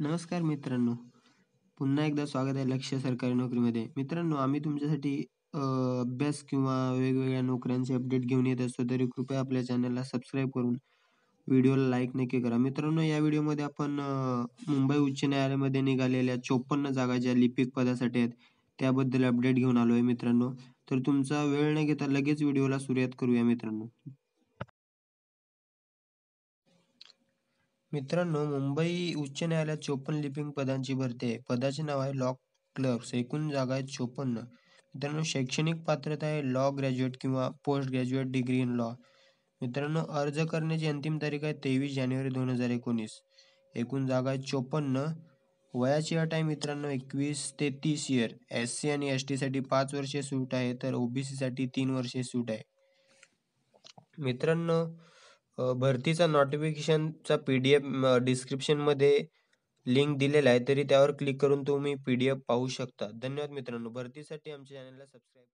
नमस्कार मित्रांनो पुन्हा एकदा स्वागत आहे लक्ष सरकारी नोकरीमध्ये मित्रांनो आम्ही तुमच्यासाठी अभ्यास किंवा वेगवेगळ्या नोकऱ्यांचे अपडेट घेऊन येत असतो तरी कृपया आपल्या चॅनलला सबस्क्राईब करून व्हिडिओला लाईक नक्की करा मित्रांनो या व्हिडिओमध्ये आपण मुंबई उच्च न्यायालयामध्ये निघालेल्या चोपन्न जागा ज्या लिपिक पदासाठी आहेत त्याबद्दल अपडेट घेऊन आलो आहे मित्रांनो तर तुमचा वेळ न घेता लगेच व्हिडिओला सुरुवात करूया मित्रांनो मित्रांनो मुंबई उच्च न्यायालयात चोपन्न लिपिंग पदांची भरती आहे पदाचे नाव आहे लॉ क्लर्क्स एकूण जागा आहेत चोपन्न मित्रांनो शैक्षणिक पात्रता आहे लॉ ग्रॅज्युएट किंवा post graduate degree in law मित्रांनो अर्ज करण्याची अंतिम तारीख आहे तेवीस जानेवारी दोन हजार एकोणीस एकूण जागा आहे चोपन्न वयाची अट आहे मित्रांनो एकवीस ते तीस इयर एस सी आणि एस साठी पाच वर्षे सूट आहे तर ओबीसी साठी तीन वर्षे सूट आहे मित्रांनो भरतीचा नोटिफिकेशनचा पी-डी-एफ डिस्क्रिप्शनमध्ये लिंक दिलेला आहे, तरी त्यावर क्लिक करून तुम्ही पी-डी-एफ पाहू शकता. धन्यवाद मित्रांनो. भरतीसाठी आमच्या चॅनलला सबस्क्राईब